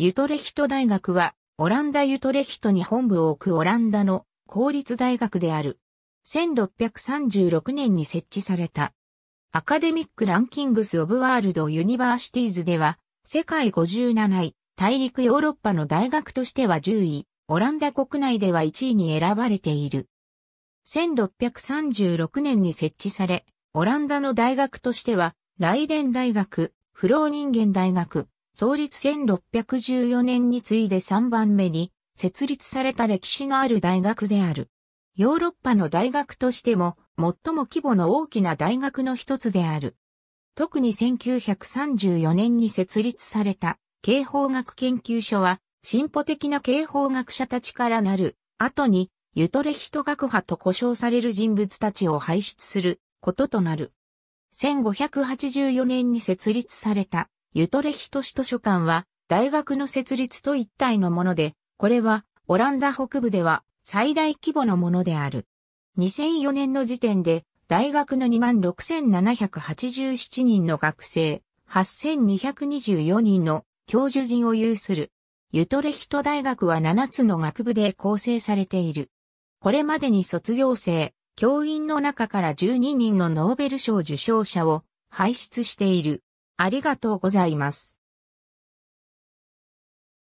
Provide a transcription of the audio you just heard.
ユトレヒト大学は、オランダユトレヒトに本部を置くオランダの公立大学である。1636年に設置された。アカデミックランキングス・オブ・ワールド・ユニバーシティーズでは、世界57位、大陸ヨーロッパの大学としては10位、オランダ国内では1位に選ばれている。1636年に設置され、オランダの大学としては、ライデン大学、フローニンゲン大学、創立1614年に次いで3番目に設立された歴史のある大学である。ヨーロッパの大学としても最も規模の大きな大学の一つである。特に1934年に設立された刑法学研究所は進歩的な刑法学者たちからなる後にユトレヒト学派と呼称される人物たちを輩出することとなる。1584年に設立されたユトレヒト市図書館は大学の設立と一体のもので、これはオランダ北部では最大規模のものである。2004年の時点で大学の26,787人の学生、8,224人の教授陣を有する。ユトレヒト大学は7つの学部で構成されている。これまでに卒業生、教員の中から12人のノーベル賞受賞者を輩出している。ありがとうございます。